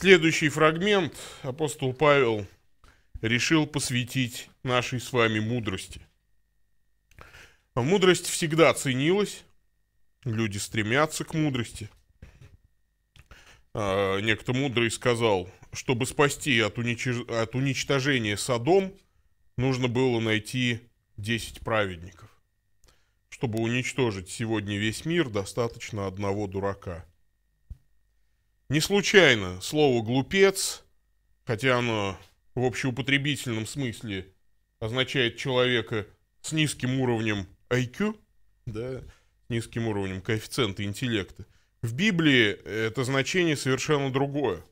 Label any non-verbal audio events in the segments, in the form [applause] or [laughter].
Следующий фрагмент апостол Павел решил посвятить нашей с вами мудрости. А мудрость всегда ценилась, люди стремятся к мудрости. А, некто мудрый сказал, чтобы спасти от, уничиж... от уничтожения садом, нужно было найти 10 праведников. Чтобы уничтожить сегодня весь мир, достаточно одного дурака – не случайно слово «глупец», хотя оно в общеупотребительном смысле означает человека с низким уровнем IQ, да, низким уровнем коэффициента интеллекта, в Библии это значение совершенно другое.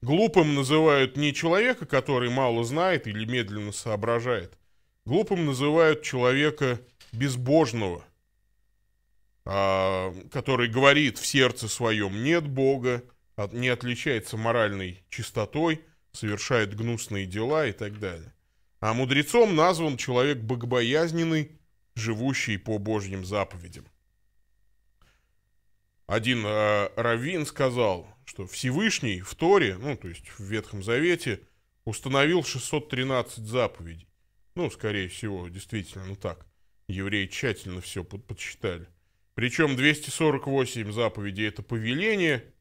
Глупым называют не человека, который мало знает или медленно соображает. Глупым называют человека безбожного, а, который говорит в сердце своем «нет Бога», не отличается моральной чистотой, совершает гнусные дела и так далее. А мудрецом назван человек богобоязненный, живущий по Божьим заповедям. Один э, раввин сказал, что Всевышний в Торе, ну, то есть в Ветхом Завете, установил 613 заповедей. Ну, скорее всего, действительно ну так. Евреи тщательно все подсчитали. Причем 248 заповедей – это повеление –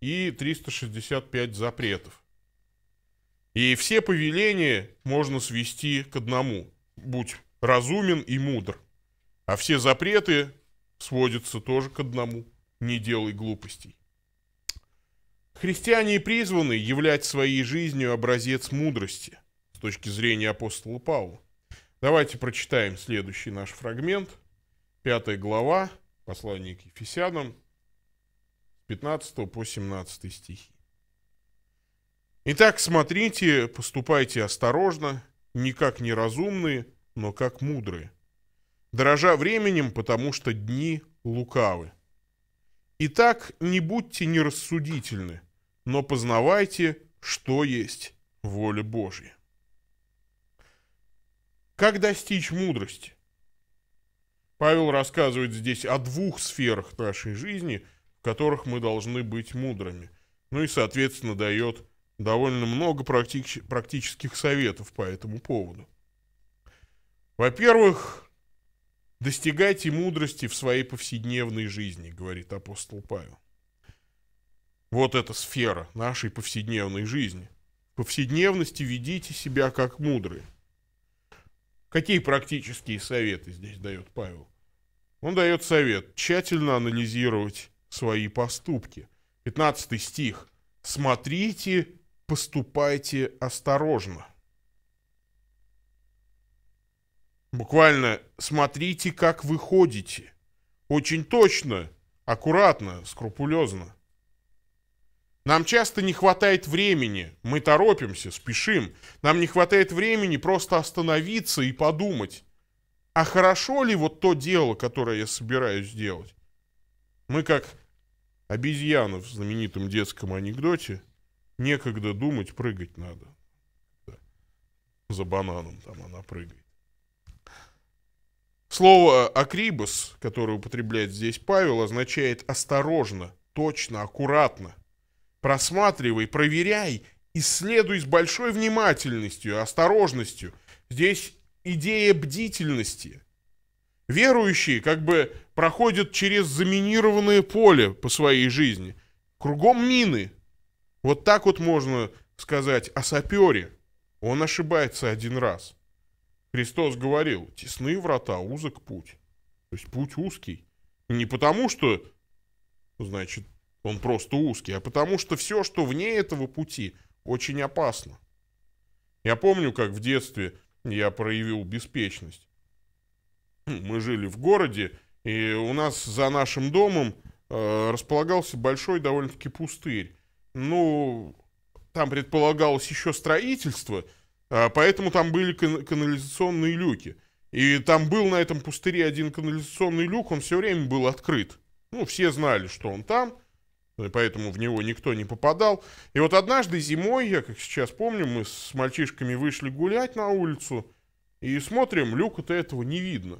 и 365 запретов. И все повеления можно свести к одному. Будь разумен и мудр. А все запреты сводятся тоже к одному. Не делай глупостей. Христиане и призваны являть своей жизнью образец мудрости с точки зрения апостола Павла. Давайте прочитаем следующий наш фрагмент. Пятая глава, послание к Ефесянам, 15 по 17 стихи. Итак, смотрите, поступайте осторожно, не как неразумные, но как мудрые, дрожа временем, потому что дни лукавы. Итак, не будьте нерассудительны, но познавайте, что есть воля Божья. Как достичь мудрости? Павел рассказывает здесь о двух сферах нашей жизни – в которых мы должны быть мудрыми. Ну и, соответственно, дает довольно много практич практических советов по этому поводу. Во-первых, достигайте мудрости в своей повседневной жизни, говорит апостол Павел. Вот эта сфера нашей повседневной жизни. В повседневности ведите себя как мудрые. Какие практические советы здесь дает Павел? Он дает совет тщательно анализировать свои поступки. 15 стих. «Смотрите, поступайте осторожно». Буквально «смотрите, как вы ходите». Очень точно, аккуратно, скрупулезно. Нам часто не хватает времени, мы торопимся, спешим. Нам не хватает времени просто остановиться и подумать, а хорошо ли вот то дело, которое я собираюсь делать? Мы как обезьяны в знаменитом детском анекдоте. Некогда думать, прыгать надо. Да. За бананом там она прыгает. Слово «акрибос», которое употребляет здесь Павел, означает «осторожно», «точно», «аккуратно». «Просматривай», «проверяй», «исследуй с большой внимательностью», «осторожностью». Здесь идея бдительности – Верующие как бы проходят через заминированное поле по своей жизни. Кругом мины. Вот так вот можно сказать о сапере. Он ошибается один раз. Христос говорил, тесны врата, узок путь. То есть путь узкий. Не потому, что, значит, он просто узкий, а потому что все, что вне этого пути, очень опасно. Я помню, как в детстве я проявил беспечность мы жили в городе, и у нас за нашим домом э, располагался большой довольно-таки пустырь. Ну, там предполагалось еще строительство, э, поэтому там были кан канализационные люки. И там был на этом пустыре один канализационный люк, он все время был открыт. Ну, все знали, что он там, поэтому в него никто не попадал. И вот однажды зимой, я как сейчас помню, мы с мальчишками вышли гулять на улицу, и смотрим, люка-то этого не видно.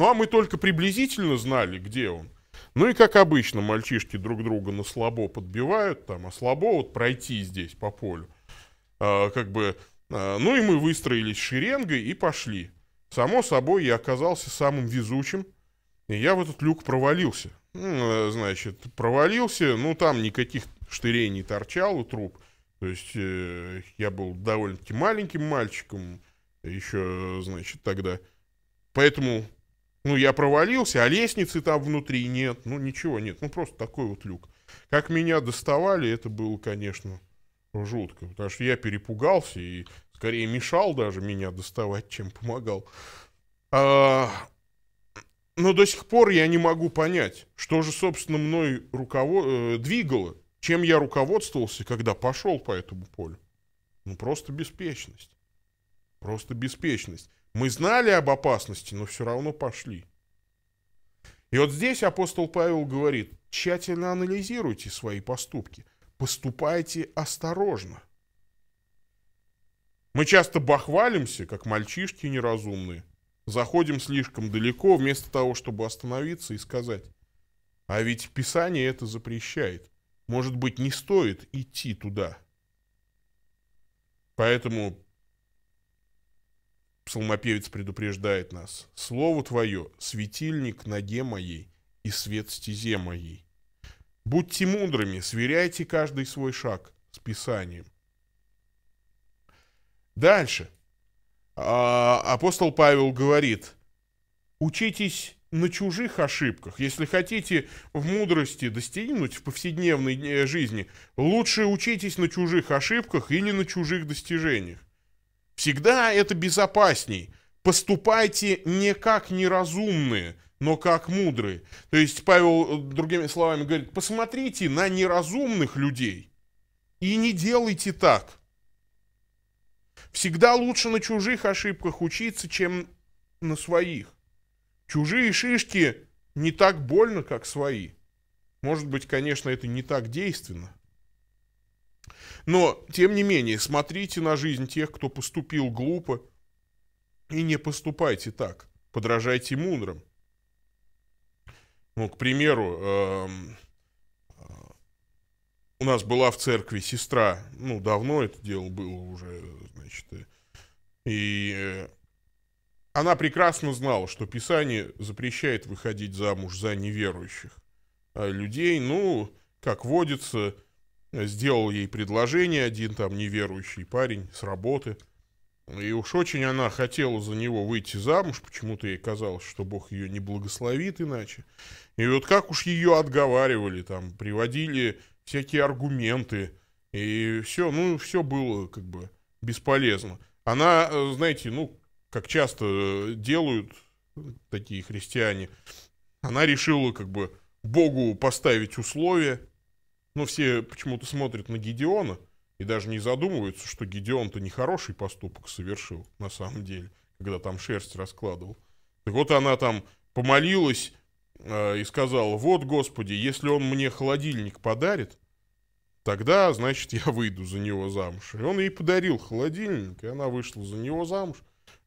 Ну а мы только приблизительно знали, где он. Ну и как обычно, мальчишки друг друга на слабо подбивают, там, а слабо вот пройти здесь по полю. А, как бы, а, ну и мы выстроились шеренгой и пошли. Само собой, я оказался самым везучим, и я в этот люк провалился. Ну, значит, провалился, ну там никаких штырей не торчал у труб. То есть э, я был довольно-таки маленьким мальчиком еще, значит, тогда. Поэтому ну, я провалился, а лестницы там внутри нет. Ну, ничего нет. Ну, просто такой вот люк. Как меня доставали, это было, конечно, жутко. Потому что я перепугался и скорее мешал даже меня доставать, чем помогал. А... Но до сих пор я не могу понять, что же, собственно, мной руково... Э, двигало, чем я руководствовался, когда пошел по этому полю. Ну, просто беспечность. Просто беспечность. Мы знали об опасности, но все равно пошли. И вот здесь апостол Павел говорит, тщательно анализируйте свои поступки, поступайте осторожно. Мы часто бахвалимся, как мальчишки неразумные, заходим слишком далеко, вместо того, чтобы остановиться и сказать, а ведь Писание это запрещает. Может быть, не стоит идти туда. Поэтому Псалмопевец предупреждает нас. «Слово Твое – светильник ноге моей и свет стезе моей». Будьте мудрыми, сверяйте каждый свой шаг с Писанием. Дальше. А, апостол Павел говорит, учитесь на чужих ошибках. Если хотите в мудрости достигнуть в повседневной э, жизни, лучше учитесь на чужих ошибках или на чужих достижениях. Всегда это безопасней. Поступайте не как неразумные, но как мудрые. То есть Павел, э, другими словами, говорит, посмотрите на неразумных людей и не делайте так. Всегда лучше на чужих ошибках учиться, чем на своих. Чужие шишки не так больно, как свои. Может быть, конечно, это не так действенно. Но, тем не менее, смотрите на жизнь тех, кто поступил глупо, и не поступайте так. Подражайте мудрым. Ну, к примеру, эм, э, у нас была в церкви сестра, ну, давно это дело было уже, значит, э, и э, она прекрасно знала, что Писание запрещает выходить замуж за неверующих людей, ну, как водится, сделал ей предложение один там неверующий парень с работы. И уж очень она хотела за него выйти замуж, почему-то ей казалось, что Бог ее не благословит иначе. И вот как уж ее отговаривали, там, приводили всякие аргументы, и все, ну, все было как бы бесполезно. Она, э, знаете, ну, как часто э, делают такие христиане, она решила как бы Богу поставить условия, но ну, все почему-то смотрят на Гедеона и даже не задумываются, что Гедеон-то нехороший поступок совершил на самом деле, когда там шерсть раскладывал. Так вот она там помолилась э, и сказала, вот, Господи, если он мне холодильник подарит, тогда, значит, я выйду за него замуж. И он ей подарил холодильник, и она вышла за него замуж.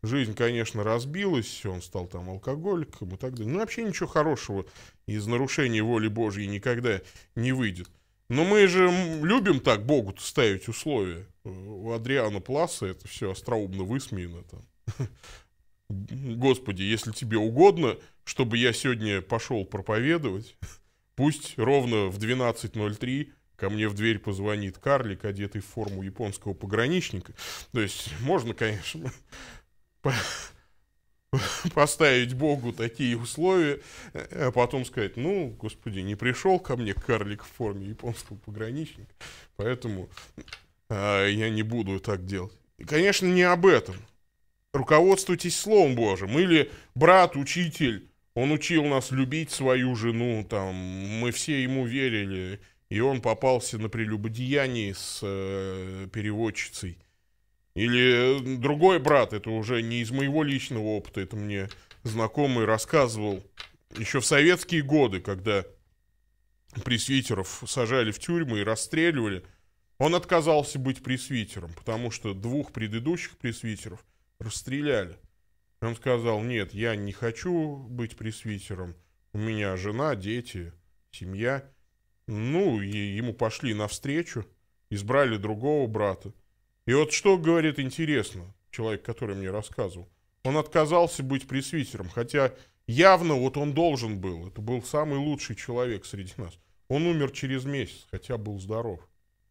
Жизнь, конечно, разбилась, он стал там алкоголиком и так далее. Ну, вообще ничего хорошего из нарушения воли Божьей никогда не выйдет. Но мы же любим так Богу ставить условия. Э, у Адриана Пласа это все остроумно высмеяно там. [laughs] Господи, если тебе угодно, чтобы я сегодня пошел проповедовать, [laughs] пусть ровно в 12.03 ко мне в дверь позвонит карлик, одетый в форму японского пограничника. То есть можно, конечно, [laughs] [laughs] поставить Богу такие условия, а потом сказать, ну, господи, не пришел ко мне карлик в форме японского пограничника, поэтому а, я не буду так делать. И, конечно, не об этом. Руководствуйтесь Словом Божьим. Или брат, учитель, он учил нас любить свою жену, там, мы все ему верили, и он попался на прелюбодеянии с э, переводчицей. Или другой брат, это уже не из моего личного опыта, это мне знакомый рассказывал еще в советские годы, когда пресвитеров сажали в тюрьмы и расстреливали, он отказался быть пресвитером, потому что двух предыдущих пресвитеров расстреляли. Он сказал, нет, я не хочу быть пресвитером, у меня жена, дети, семья. Ну, и ему пошли навстречу, избрали другого брата. И вот что говорит интересно человек, который мне рассказывал. Он отказался быть пресвитером, хотя явно вот он должен был. Это был самый лучший человек среди нас. Он умер через месяц, хотя был здоров.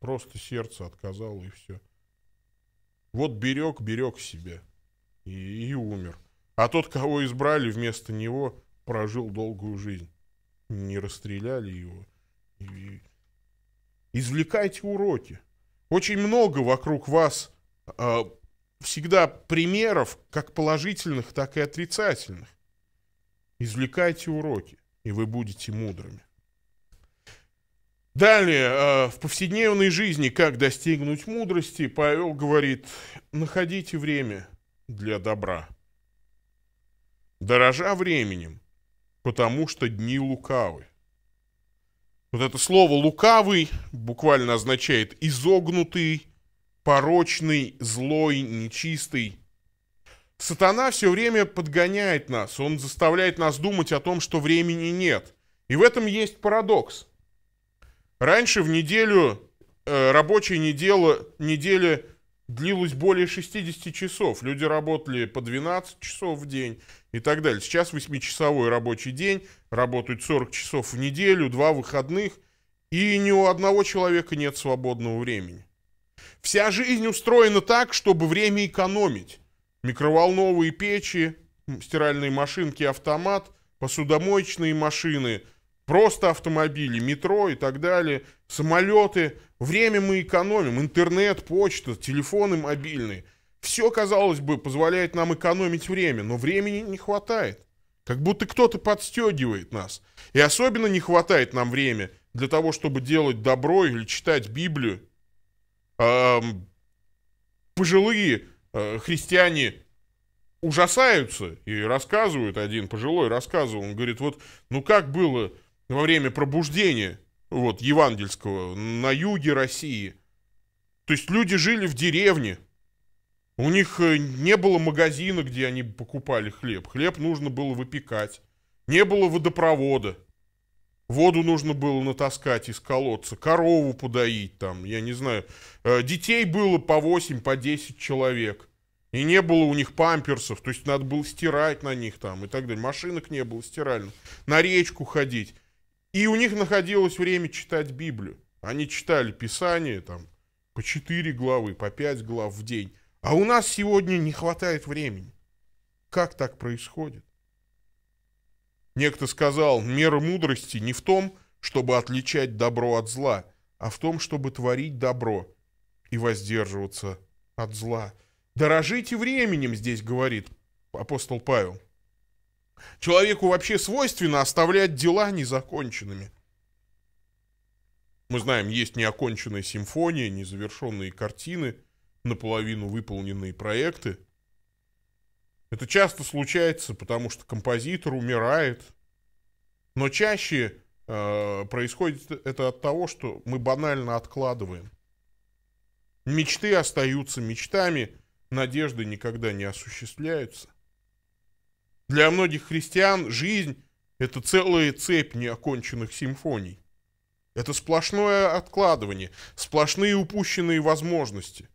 Просто сердце отказало и все. Вот берег, берег себя. И, и умер. А тот, кого избрали вместо него, прожил долгую жизнь. Не расстреляли его. И, Извлекайте уроки. Очень много вокруг вас э, всегда примеров, как положительных, так и отрицательных. Извлекайте уроки, и вы будете мудрыми. Далее, э, в повседневной жизни, как достигнуть мудрости, Павел говорит, находите время для добра. Дорожа временем, потому что дни лукавы. Вот это слово «лукавый» буквально означает «изогнутый», «порочный», «злой», «нечистый». Сатана все время подгоняет нас, он заставляет нас думать о том, что времени нет. И в этом есть парадокс. Раньше в неделю, э, рабочая недела, неделя длилось более 60 часов. Люди работали по 12 часов в день и так далее. Сейчас 8-часовой рабочий день, работают 40 часов в неделю, два выходных, и ни у одного человека нет свободного времени. Вся жизнь устроена так, чтобы время экономить. Микроволновые печи, стиральные машинки, автомат, посудомоечные машины, просто автомобили, метро и так далее – самолеты. Время мы экономим, интернет, почта, телефоны мобильные. Все, казалось бы, позволяет нам экономить время, но времени не хватает. Как будто кто-то подстегивает нас. И особенно не хватает нам времени для того, чтобы делать добро или читать Библию. Эм, пожилые э, христиане ужасаются и рассказывают, один пожилой рассказывал, он говорит, вот, ну как было во время пробуждения? вот, евангельского, на юге России. То есть люди жили в деревне. У них э, не было магазина, где они покупали хлеб. Хлеб нужно было выпекать. Не было водопровода. Воду нужно было натаскать из колодца, корову подоить там, я не знаю. Э, детей было по 8, по 10 человек. И не было у них памперсов, то есть надо было стирать на них там и так далее. Машинок не было стиральных. На речку ходить. И у них находилось время читать Библию. Они читали Писание там по 4 главы, по 5 глав в день. А у нас сегодня не хватает времени. Как так происходит? Некто сказал, мера мудрости не в том, чтобы отличать добро от зла, а в том, чтобы творить добро и воздерживаться от зла. Дорожите временем, здесь говорит апостол Павел. Человеку вообще свойственно оставлять дела незаконченными. Мы знаем, есть неоконченная симфония, незавершенные картины, наполовину выполненные проекты. Это часто случается, потому что композитор умирает. Но чаще э, происходит это от того, что мы банально откладываем. Мечты остаются мечтами, надежды никогда не осуществляются. Для многих христиан жизнь – это целая цепь неоконченных симфоний. Это сплошное откладывание, сплошные упущенные возможности.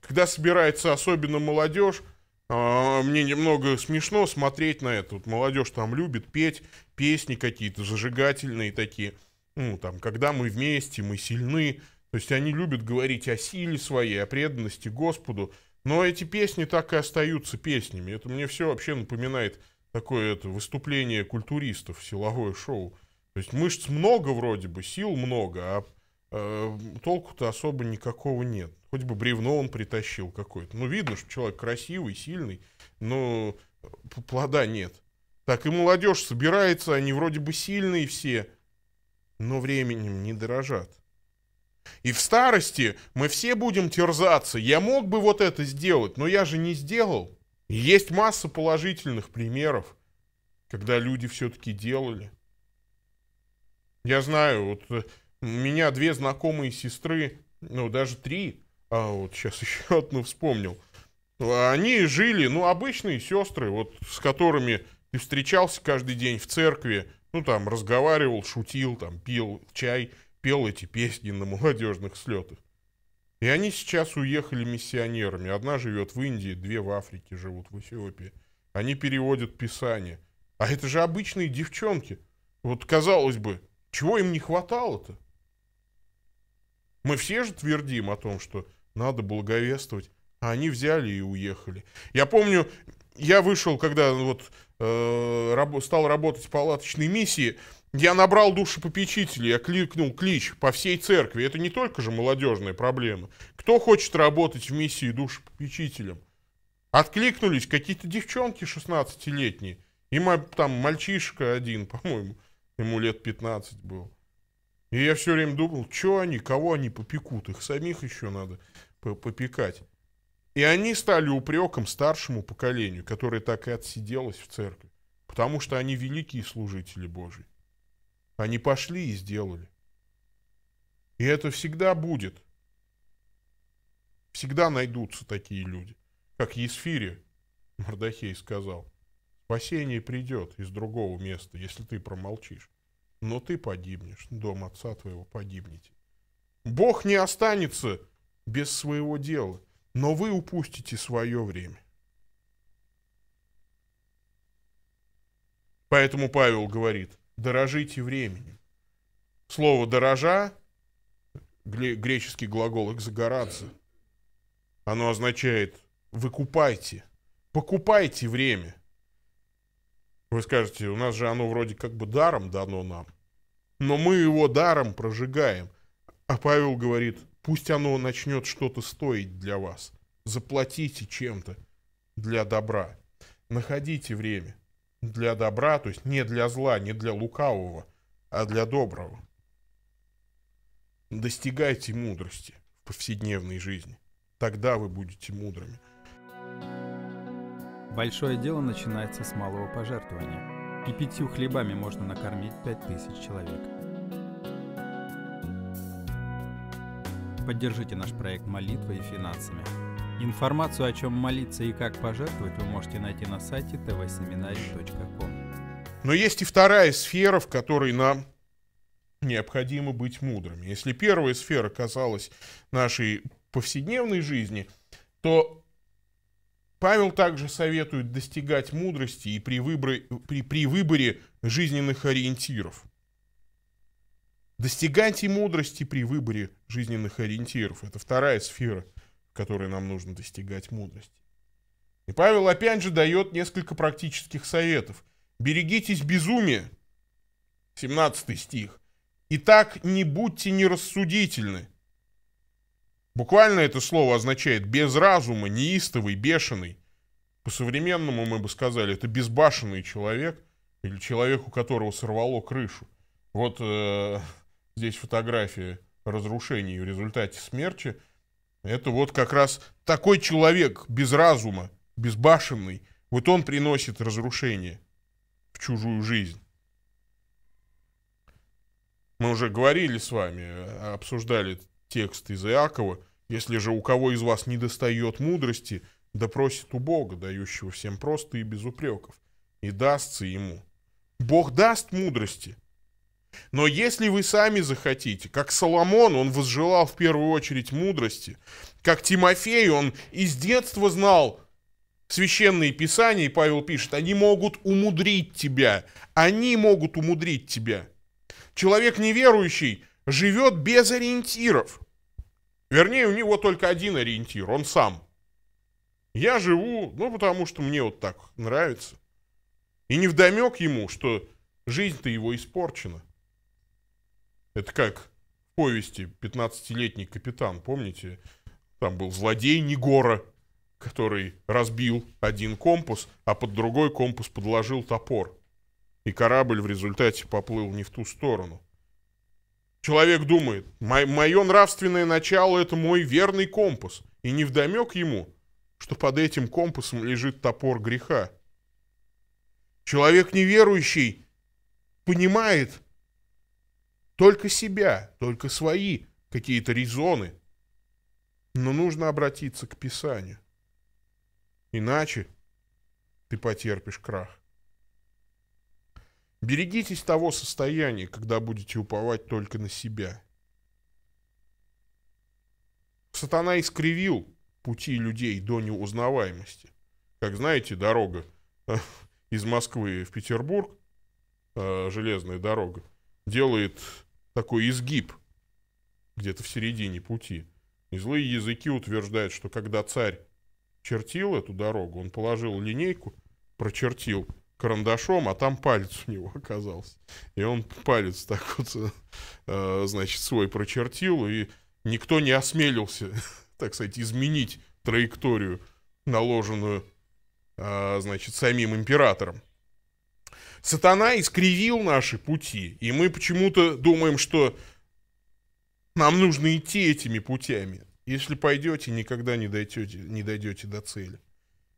Когда собирается особенно молодежь, а, мне немного смешно смотреть на это. Вот молодежь там любит петь песни какие-то зажигательные такие. Ну, там, когда мы вместе, мы сильны. То есть они любят говорить о силе своей, о преданности Господу. Но эти песни так и остаются песнями. Это мне все вообще напоминает такое это, выступление культуристов, силовое шоу. То есть мышц много вроде бы, сил много, а э, толку-то особо никакого нет. Хоть бы бревно он притащил какое-то. Ну, видно, что человек красивый, сильный, но э, плода нет. Так и молодежь собирается, они вроде бы сильные все, но временем не дорожат. И в старости мы все будем терзаться. Я мог бы вот это сделать, но я же не сделал. И есть масса положительных примеров, когда люди все-таки делали. Я знаю, вот э, у меня две знакомые сестры, ну даже три, а вот сейчас [laughs] еще одну вспомнил. Они жили, ну обычные сестры, вот с которыми ты встречался каждый день в церкви, ну там разговаривал, шутил, там пил чай – пел эти песни на молодежных слетах. И они сейчас уехали миссионерами. Одна живет в Индии, две в Африке живут, в Эфиопии. Они переводят Писание. А это же обычные девчонки. Вот, казалось бы, чего им не хватало-то? Мы все же твердим о том, что надо благовествовать, а они взяли и уехали. Я помню, я вышел, когда вот э, раб, стал работать в палаточной миссии, я набрал душепопечителей, я кликнул клич по всей церкви. Это не только же молодежная проблема. Кто хочет работать в миссии душепопечителем? Откликнулись какие-то девчонки 16-летние. И там мальчишка один, [laughs] по-моему, ему лет 15 был. И я все время думал, что они, кого они попекут, их самих еще надо попекать. И они стали упреком старшему поколению, которое так и отсиделось в церкви, потому что они великие служители Божьи. Они пошли и сделали. И это всегда будет. Всегда найдутся такие люди. Как Есфире, Мордахей сказал, спасение придет из другого места, если ты промолчишь. Но ты погибнешь, дом отца твоего погибнете. Бог не останется без своего дела, но вы упустите свое время. Поэтому Павел говорит, дорожите временем. Слово «дорожа» греческий глагол «экзагораться», оно означает «выкупайте», «покупайте время». Вы скажете, у нас же оно вроде как бы даром дано нам, но мы его даром прожигаем. А Павел говорит, пусть оно начнет что-то стоить для вас. Заплатите чем-то для добра. Находите время для добра, то есть не для зла, не для лукавого, а для доброго. Достигайте мудрости в повседневной жизни. Тогда вы будете мудрыми. Большое дело начинается с малого пожертвования. И пятью хлебами можно накормить пять тысяч человек. Поддержите наш проект молитвой и финансами – Информацию, о чем молиться и как пожертвовать, вы можете найти на сайте tvseminary.com. Но есть и вторая сфера, в которой нам необходимо быть мудрыми. Если первая сфера касалась нашей повседневной жизни, то Павел также советует достигать мудрости и при выборе, при, при выборе жизненных ориентиров. Достигайте мудрости при выборе жизненных ориентиров. Это вторая сфера – которой нам нужно достигать мудрости. И Павел опять же дает несколько практических советов. «Берегитесь безумия», 17 стих. И так не будьте нерассудительны». Буквально это слово означает «без разума», «неистовый», «бешеный». По-современному мы бы сказали, это безбашенный человек или человек, у которого сорвало крышу. Вот э, [laughs] здесь фотография разрушений в результате смерча – это вот как раз такой человек без разума, безбашенный, вот он приносит разрушение в чужую жизнь. Мы уже говорили с вами, обсуждали текст из Иакова. Если же у кого из вас не достает мудрости, да просит у Бога, дающего всем просто и без упреков, и дастся ему. Бог даст мудрости – но если вы сами захотите, как Соломон, он возжелал в первую очередь мудрости, как Тимофей, он из детства знал священные писания, и Павел пишет, они могут умудрить тебя, они могут умудрить тебя. Человек неверующий живет без ориентиров. Вернее, у него только один ориентир, он сам. Я живу, ну, потому что мне вот так нравится. И не вдомек ему, что жизнь-то его испорчена. Это как в повести «15-летний капитан», помните? Там был злодей Негора, который разбил один компас, а под другой компас подложил топор. И корабль в результате поплыл не в ту сторону. Человек думает, мое нравственное начало — это мой верный компас. И невдомек ему, что под этим компасом лежит топор греха. Человек неверующий понимает, только себя, только свои какие-то резоны. Но нужно обратиться к Писанию. Иначе ты потерпишь крах. Берегитесь того состояния, когда будете уповать только на себя. Сатана искривил пути людей до неузнаваемости. Как знаете, дорога э, из Москвы в Петербург, э, железная дорога, делает такой изгиб где-то в середине пути. И злые языки утверждают, что когда царь чертил эту дорогу, он положил линейку, прочертил карандашом, а там палец у него [laughs] оказался. И он палец так вот, э, значит, свой прочертил, и никто не осмелился, [laughs] так сказать, изменить траекторию, наложенную, э, значит, самим императором. Сатана искривил наши пути, и мы почему-то думаем, что нам нужно идти этими путями. Если пойдете, никогда не дойдете, не дойдете до цели.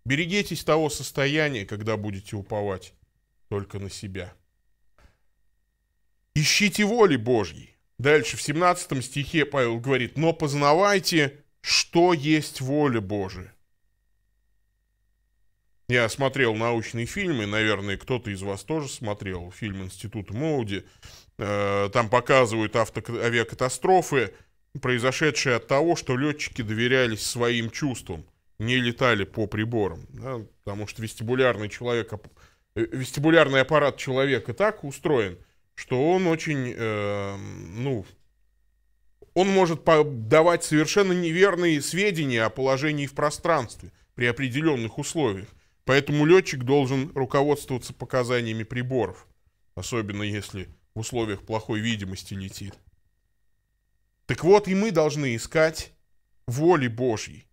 Берегитесь того состояния, когда будете уповать только на себя. Ищите воли Божьей. Дальше в 17 стихе Павел говорит, но познавайте, что есть воля Божия. Я смотрел научные фильмы, наверное, кто-то из вас тоже смотрел фильм "Институт Моуди. Э, там показывают авто... авиакатастрофы, произошедшие от того, что летчики доверялись своим чувствам, не летали по приборам. Да? Потому что вестибулярный, человек, э, вестибулярный аппарат человека так устроен, что он очень, э, ну, он может давать совершенно неверные сведения о положении в пространстве при определенных условиях. Поэтому летчик должен руководствоваться показаниями приборов, особенно если в условиях плохой видимости летит. Так вот, и мы должны искать воли Божьей.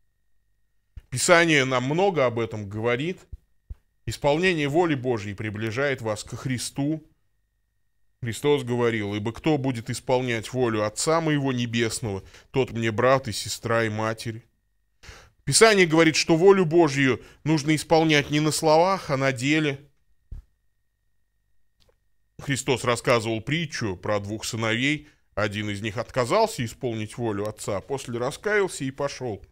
Писание нам много об этом говорит. Исполнение воли Божьей приближает вас к Христу. Христос говорил, «Ибо кто будет исполнять волю Отца моего Небесного, тот мне брат и сестра и матерь». Писание говорит, что волю Божью нужно исполнять не на словах, а на деле. Христос рассказывал притчу про двух сыновей. Один из них отказался исполнить волю отца, а после раскаялся и пошел.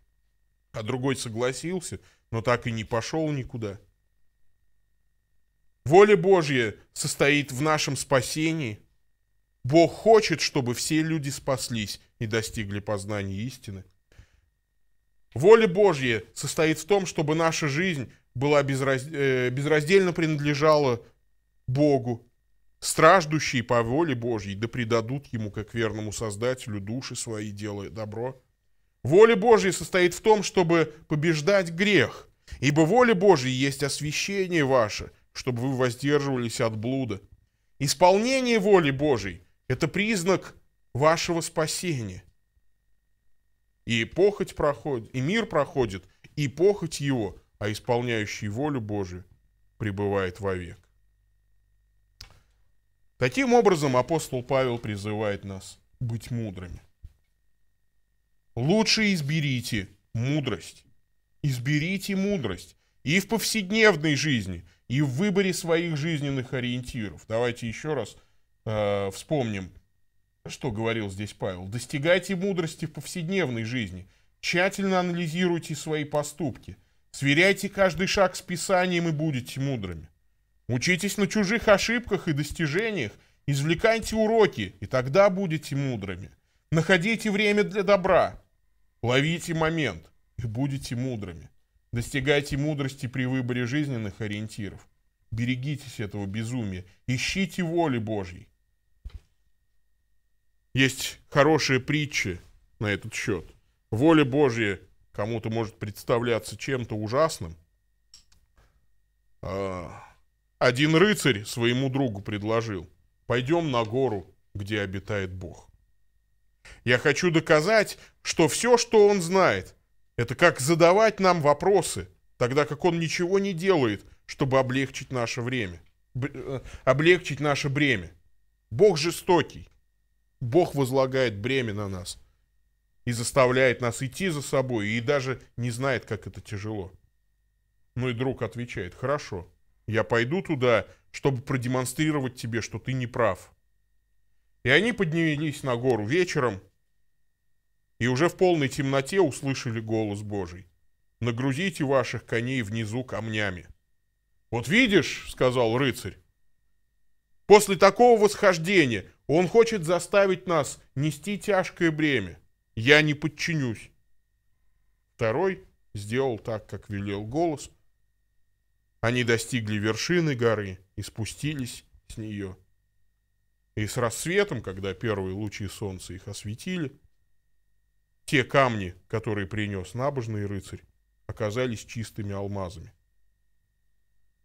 А другой согласился, но так и не пошел никуда. Воля Божья состоит в нашем спасении. Бог хочет, чтобы все люди спаслись и достигли познания истины. Воля Божья состоит в том, чтобы наша жизнь была безраз... Э, безраздельно принадлежала Богу. Страждущие по воле Божьей да предадут Ему, как верному Создателю, души свои, делая добро. Воля Божья состоит в том, чтобы побеждать грех, ибо воля Божья есть освящение ваше, чтобы вы воздерживались от блуда. Исполнение воли Божьей – это признак вашего спасения. И похоть проходит, и мир проходит, и похоть его, а исполняющий волю Божию пребывает вовек. Таким образом, апостол Павел призывает нас быть мудрыми. Лучше изберите мудрость. Изберите мудрость. И в повседневной жизни, и в выборе своих жизненных ориентиров. Давайте еще раз э, вспомним что говорил здесь Павел? Достигайте мудрости в повседневной жизни. Тщательно анализируйте свои поступки. Сверяйте каждый шаг с Писанием и будете мудрыми. Учитесь на чужих ошибках и достижениях, извлекайте уроки, и тогда будете мудрыми. Находите время для добра, ловите момент и будете мудрыми. Достигайте мудрости при выборе жизненных ориентиров. Берегитесь этого безумия, ищите воли Божьей. Есть хорошие притчи на этот счет. Воля Божья кому-то может представляться чем-то ужасным. А, один рыцарь своему другу предложил, пойдем на гору, где обитает Бог. Я хочу доказать, что все, что он знает, это как задавать нам вопросы, тогда как он ничего не делает, чтобы облегчить наше время, э, облегчить наше бремя. Бог жестокий, Бог возлагает бремя на нас и заставляет нас идти за собой, и даже не знает, как это тяжело. Ну и друг отвечает, хорошо, я пойду туда, чтобы продемонстрировать тебе, что ты не прав. И они поднялись на гору вечером, и уже в полной темноте услышали голос Божий. «Нагрузите ваших коней внизу камнями». «Вот видишь», — сказал рыцарь, После такого восхождения он хочет заставить нас нести тяжкое бремя. Я не подчинюсь. Второй сделал так, как велел голос. Они достигли вершины горы и спустились с нее. И с рассветом, когда первые лучи солнца их осветили, те камни, которые принес набожный рыцарь, оказались чистыми алмазами.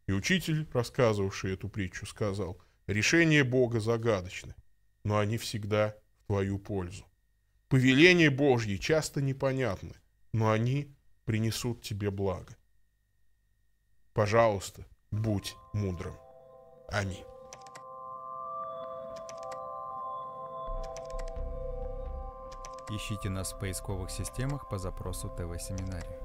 И учитель, рассказывавший эту притчу, сказал – Решения Бога загадочны, но они всегда в твою пользу. Повеления Божьи часто непонятны, но они принесут тебе благо. Пожалуйста, будь мудрым. Аминь. Ищите нас в поисковых системах по запросу ТВ-семинария.